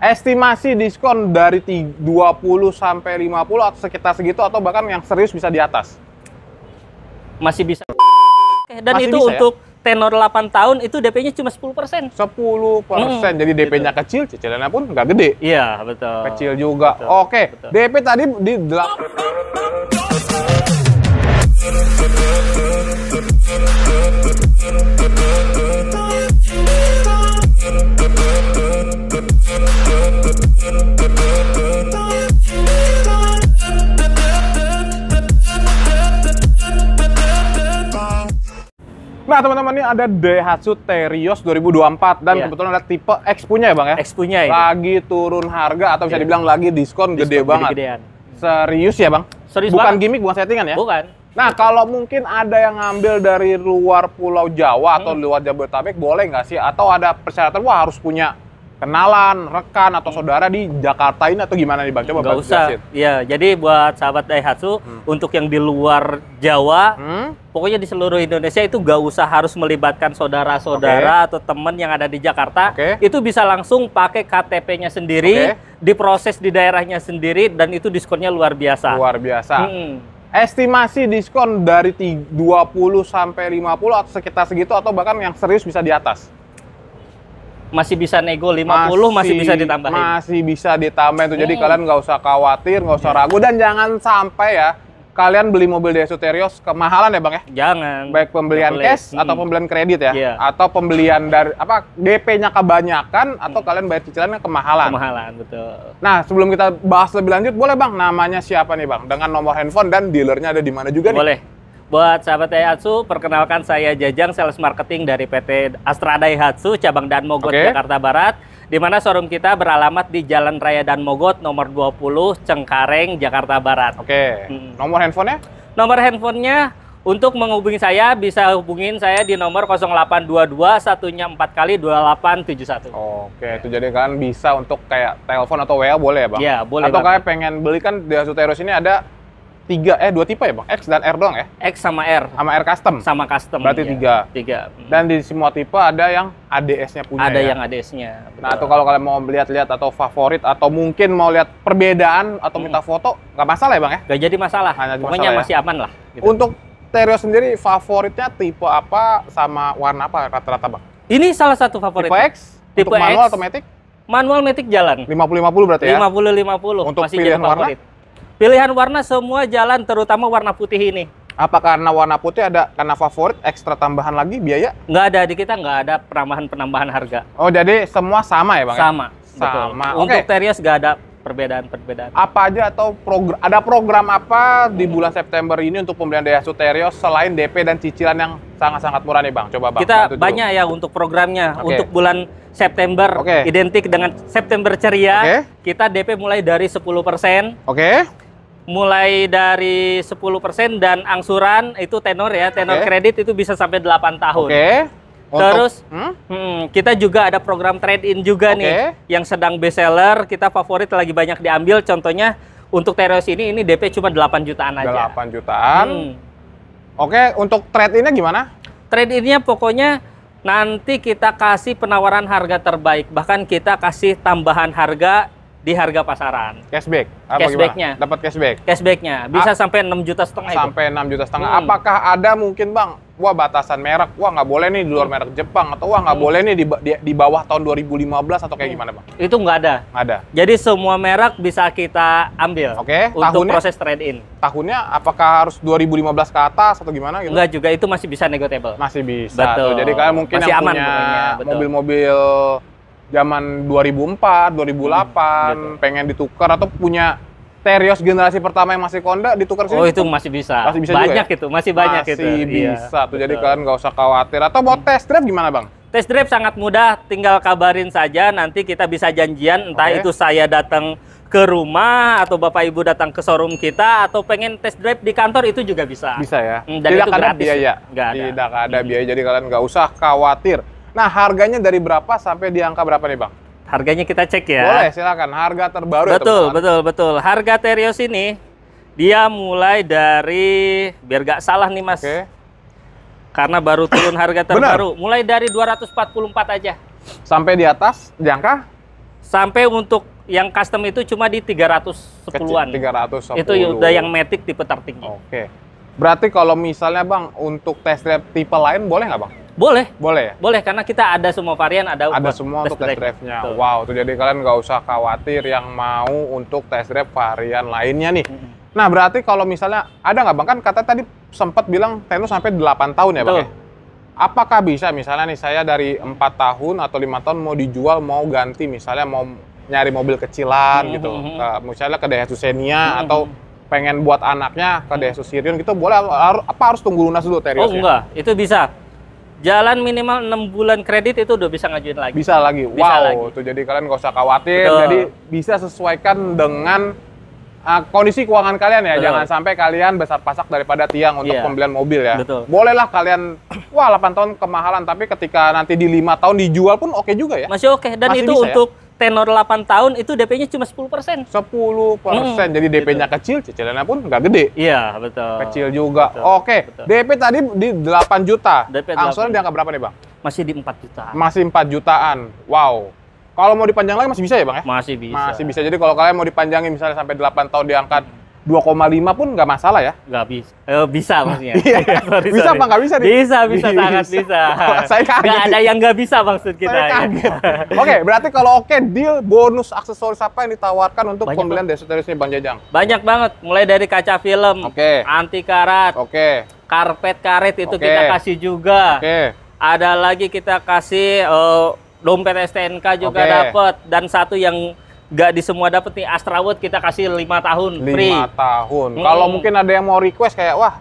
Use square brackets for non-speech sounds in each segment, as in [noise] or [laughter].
estimasi diskon dari 20 sampai 50 atau sekitar segitu atau bahkan yang serius bisa di atas. Masih bisa. Oke, Dan Masih itu bisa, ya? untuk ya? tenor 8 tahun itu DP-nya cuma 10 persen. 10 persen, hmm, jadi DP-nya gitu. kecil, cicilannya pun nggak gede. Iya, betul. Kecil juga. Betul, Oke, betul. DP tadi di 8 Nah, teman-teman ini ada Daihatsu Terios 2024 dan yeah. kebetulan ada tipe X punya ya, Bang ya? X punya ya. Lagi turun harga atau bisa yeah. dibilang lagi diskon, diskon gede, gede banget. Gedean. Hmm. Serius ya, Bang? Serius bukan banget. gimmick, bukan settingan ya? Bukan. Nah, kalau mungkin ada yang ngambil dari luar Pulau Jawa hmm. atau luar Jabodetabek, boleh nggak sih? Atau ada persyaratan, wah harus punya kenalan, rekan atau saudara di Jakarta ini atau gimana nih Bang? Coba Gak Bang usah. ya, Iya, jadi buat sahabat Daihatsu hmm. untuk yang di luar Jawa, hmm? pokoknya di seluruh Indonesia itu gak usah harus melibatkan saudara-saudara okay. atau teman yang ada di Jakarta. Okay. Itu bisa langsung pakai KTP-nya sendiri, okay. diproses di daerahnya sendiri dan itu diskonnya luar biasa. Luar biasa. Hmm. Estimasi diskon dari 20 sampai 50 atau sekitar segitu atau bahkan yang serius bisa di atas masih bisa nego 50 masih, masih bisa ditambahin. Masih bisa ditambahin tuh. Hmm. Jadi kalian nggak usah khawatir, nggak usah iya. ragu dan jangan sampai ya kalian beli mobil Daihatsu Terios kemahalan ya, Bang ya? Jangan. Baik pembelian cash hmm. atau pembelian kredit ya, yeah. atau pembelian dari apa DP-nya kebanyakan atau kalian bayar cicilannya kemahalan. Kemahalan, betul. Nah, sebelum kita bahas lebih lanjut, boleh Bang namanya siapa nih, Bang? Dengan nomor handphone dan dealernya ada di mana juga boleh. nih? Boleh. Buat sahabat Daihatsu, perkenalkan saya Jajang, sales marketing dari PT Astra Daihatsu, cabang Dan Mogot, okay. Jakarta Barat. Di mana showroom kita beralamat di Jalan Raya Dan Mogot, nomor 20, Cengkareng, Jakarta Barat. Oke, okay. hmm. nomor handphonenya? Nomor handphonenya untuk menghubungi saya bisa hubungin saya di nomor 0822 satunya 4 kali 2871. Oke, itu jadi kan bisa untuk kayak telepon atau WA boleh ya, Bang? Iya, boleh. Atau kayak pengen beli kan di Asu Terus ini ada tiga eh dua tipe ya bang X dan R doang ya X sama R sama R custom sama custom berarti iya. tiga tiga dan di semua tipe ada yang ADS-nya punya ada ya? yang ADS-nya nah atau kalau kalian mau lihat-lihat atau favorit atau mungkin mau lihat perbedaan atau hmm. minta foto nggak masalah ya bang ya nggak jadi masalah Hanya pokoknya masalah, ya? masih aman lah gitu. untuk Terio sendiri favoritnya tipe apa sama warna apa rata-rata bang ini salah satu favorit tipe X tipe untuk manual X, otomatis manual matic jalan 50-50 berarti ya lima puluh untuk masih pilihan jadi favorit. warna Pilihan warna semua jalan, terutama warna putih ini. Apa karena warna putih ada karena favorit ekstra tambahan lagi biaya? Nggak ada di kita nggak ada penambahan penambahan harga. Oh jadi semua sama ya bang? Sama. Ya? Sama. Betul. Untuk okay. Terios nggak ada perbedaan-perbedaan. Apa aja atau program ada program apa di bulan September ini untuk pembelian Daihatsu Terios selain DP dan cicilan yang sangat-sangat murah nih Bang? Coba Bang. Kita banyak dulu. ya untuk programnya okay. untuk bulan September okay. identik dengan September ceria. Okay. Kita DP mulai dari 10%. Oke. Okay mulai dari 10% dan angsuran itu tenor ya, tenor okay. kredit itu bisa sampai 8 tahun. Oke. Okay. Terus hmm? Hmm, kita juga ada program trade in juga okay. nih yang sedang best seller, kita favorit lagi banyak diambil contohnya untuk Terios ini ini DP cuma 8 jutaan aja. 8 jutaan. Hmm. Oke, untuk trade innya gimana? Trade innya pokoknya nanti kita kasih penawaran harga terbaik, bahkan kita kasih tambahan harga di harga pasaran. Cashback? Apa cashbacknya. Dapat cashback? Cashbacknya. Bisa A sampai enam juta setengah Sampai itu. juta setengah. Hmm. Apakah ada mungkin Bang, wah batasan merek, wah nggak boleh nih di luar merek Jepang, atau wah nggak hmm. boleh nih di, di, di bawah tahun 2015 atau kayak hmm. gimana Bang? Itu nggak ada. Nggak ada. Jadi semua merek bisa kita ambil Oke, okay. untuk tahunnya, proses trade-in. Tahunnya apakah harus 2015 ke atas atau gimana gitu? Nggak juga, itu masih bisa negotiable. Masih bisa. Betul. Tuh. Jadi kalian mungkin masih yang aman punya mobil-mobil zaman 2004, 2008 hmm, gitu. pengen ditukar atau punya Terios generasi pertama yang masih Honda ditukar sih Oh itu masih bisa. Masih bisa banyak juga ya? itu, masih banyak masih itu. Masih iya, bisa iya, tuh. Jadi kalian nggak usah khawatir. Atau mau test drive gimana bang? Test drive sangat mudah, tinggal kabarin saja. Nanti kita bisa janjian, entah okay. itu saya datang ke rumah atau bapak ibu datang ke showroom kita atau pengen test drive di kantor itu juga bisa. Bisa ya. Hmm, dan tidak itu ada gratis. biaya. Gak ada. Tidak ada hmm. biaya. Jadi kalian nggak usah khawatir. Nah, harganya dari berapa sampai di angka berapa nih, Bang? Harganya kita cek ya. Boleh, silakan. Harga terbaru ya, Betul, ya, betul, betul. Harga Terios ini dia mulai dari biar gak salah nih, Mas. Okay. Karena baru turun harga [coughs] terbaru, Benar. mulai dari 244 aja. Sampai di atas di angka? Sampai untuk yang custom itu cuma di 310-an. 310. Itu udah yang Matic tipe tertinggi. Oke. Okay. Berarti kalau misalnya Bang untuk test drive tipe lain boleh nggak Bang? Boleh. Boleh ya? Boleh, karena kita ada semua varian, ada Ada semua untuk test drive-nya. Drive wow, tuh jadi kalian nggak usah khawatir yang mau untuk test drive varian lainnya nih. Mm -hmm. Nah, berarti kalau misalnya, ada nggak Bang? Kan kata tadi sempat bilang Tenno sampai 8 tahun ya Bang ya? Betul. Bang? Apakah bisa misalnya nih saya dari empat tahun atau lima tahun mau dijual, mau ganti misalnya mau nyari mobil kecilan mm -hmm. gitu, ke, mm-hmm. eh, misalnya ke Daihatsu Xenia mm -hmm. atau pengen buat anaknya ke Daihatsu Sirion gitu boleh apa harus tunggu lunas dulu Terios? Oh ya? enggak, itu bisa jalan minimal enam bulan kredit itu udah bisa ngajuin lagi. Bisa lagi. Bisa wow. Lagi. Tuh jadi kalian gak usah khawatir. Betul. Jadi bisa sesuaikan dengan uh, kondisi keuangan kalian ya. Betul. Jangan sampai kalian besar pasak daripada tiang untuk yeah. pembelian mobil ya. Betul. Bolehlah kalian wah 8 tahun kemahalan tapi ketika nanti di lima tahun dijual pun oke okay juga ya. Masih oke okay. dan Masih itu bisa, ya? untuk tenor 8 tahun itu DP-nya cuma 10 persen. 10 persen, hmm, jadi DP-nya gitu. kecil, cicilannya pun nggak gede. Iya, betul. Kecil juga. Betul, Oke, betul. DP tadi di 8 juta. DP Angsuran di angka berapa nih Bang? Masih di 4 juta. Masih 4 jutaan, wow. Kalau mau dipanjang lagi masih bisa ya Bang ya? Masih bisa. Masih bisa, jadi kalau kalian mau dipanjangin misalnya sampai 8 tahun diangkat hmm 2,5 pun nggak masalah ya? Nggak bisa. Eh, bisa [laughs] maksudnya. Iya. [laughs] sorry, bisa sorry. apa nggak bisa? Nih? Bisa, bisa, bisa, sangat bisa. [laughs] saya kaget. Nggak ada yang nggak bisa maksud kita. Saya ya. kaget. oke, berarti kalau oke deal bonus aksesoris apa yang ditawarkan untuk Banyak pembelian aksesorisnya Bang Jajang? Banyak banget. Mulai dari kaca film, oke okay. anti karat, oke okay. karpet karet itu okay. kita kasih juga. Oke. Okay. Ada lagi kita kasih uh, dompet STNK juga okay. dapat dan satu yang Gak di semua dapet nih Astrawood kita kasih lima tahun lima free. tahun. Hmm. Kalau mungkin ada yang mau request kayak wah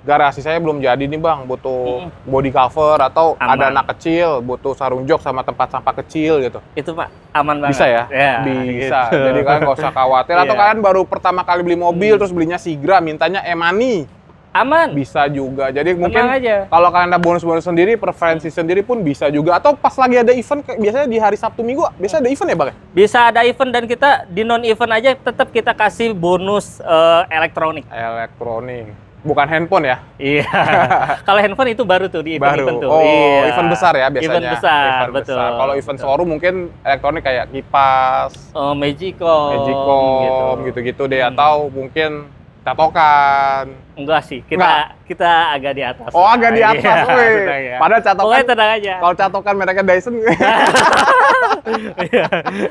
garasi saya belum jadi nih bang butuh hmm. body cover atau aman. ada anak kecil butuh sarung jok sama tempat sampah kecil gitu. Itu pak aman banget. Bisa ya? ya Bisa. Gitu. Jadi kalian gak usah khawatir [laughs] atau yeah. kalian baru pertama kali beli mobil hmm. terus belinya Sigra mintanya Emani aman bisa juga jadi Tenang mungkin aja. kalau kalian ada bonus-bonus sendiri preferensi sendiri pun bisa juga atau pas lagi ada event biasanya di hari Sabtu Minggu bisa ada event ya bang ya? bisa ada event dan kita di non event aja tetap kita kasih bonus uh, elektronik elektronik bukan handphone ya? Iya. [laughs] Kalau handphone itu baru tuh di event, baru. event tuh. Oh, iya. event besar ya biasanya. Event besar, event betul. Kalau event showroom mungkin elektronik kayak kipas, oh, magicom, magicom gitu. gitu-gitu deh hmm. atau mungkin tatokan. Enggak sih, kita Nggak. kita agak di atas. Oh, agak di iya, atas, [laughs] iya, Ya. Padahal catokan. Pokoknya tenang aja. Kalau catokan mereka Dyson. [laughs]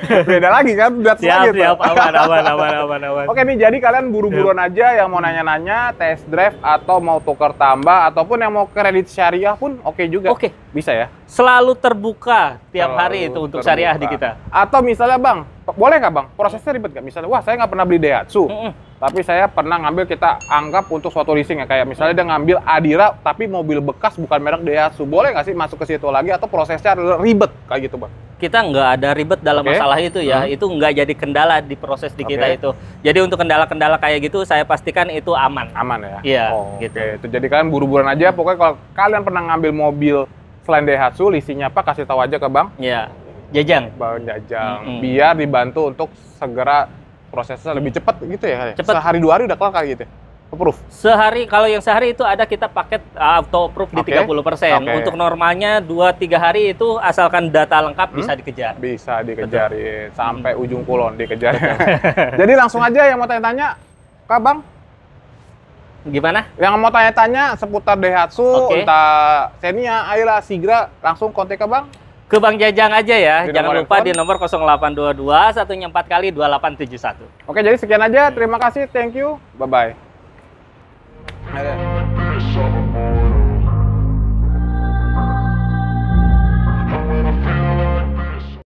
[laughs] Beda lagi kan, buat siap, lagi siap, aman, aman, aman, aman, aman. Oke nih, jadi kalian buru-buruan aja yang mau nanya-nanya, test drive atau mau tukar tambah ataupun yang mau kredit syariah pun oke okay juga. Oke. Okay. Bisa ya? Selalu terbuka tiap Selalu hari itu untuk syariah di kita. Atau misalnya, Bang, boleh nggak bang prosesnya ribet nggak misalnya wah saya nggak pernah beli Daihatsu mm -mm. tapi saya pernah ngambil kita anggap untuk suatu leasing ya kayak misalnya dia ngambil Adira tapi mobil bekas bukan merek Daihatsu boleh nggak sih masuk ke situ lagi atau prosesnya ribet kayak gitu bang? Kita nggak ada ribet dalam okay. masalah itu ya hmm. itu nggak jadi kendala di proses di okay. kita itu. Jadi untuk kendala-kendala kayak gitu saya pastikan itu aman. Aman ya? Iya. Oh, gitu. Oke okay. itu jadi kalian buru-buruan aja pokoknya kalau kalian pernah ngambil mobil selain Daihatsu leasingnya apa kasih tahu aja ke bang? Iya. Jajang. Bang Jajang. -hmm. Biar dibantu untuk segera prosesnya lebih cepat gitu ya? Cepet. Sehari dua hari udah kelar kayak gitu. Ya? approve? Sehari, kalau yang sehari itu ada kita paket uh, auto approve okay. 30 persen. Okay. Untuk normalnya 2-3 hari itu asalkan data lengkap hmm? bisa dikejar. Bisa dikejar, ya. sampai hmm. ujung kulon dikejar. [laughs] Jadi langsung aja yang mau tanya-tanya, Kak Bang, Gimana? Yang mau tanya-tanya seputar Daihatsu, okay. entah Xenia, Ayla, Sigra, langsung kontak ke Bang. Ke Bang Jajang aja ya. Di Jangan lupa di nomor 0822 satunya 4 kali 2871. Oke, jadi sekian aja. Hmm. Terima kasih. Thank you. Bye-bye. അതെ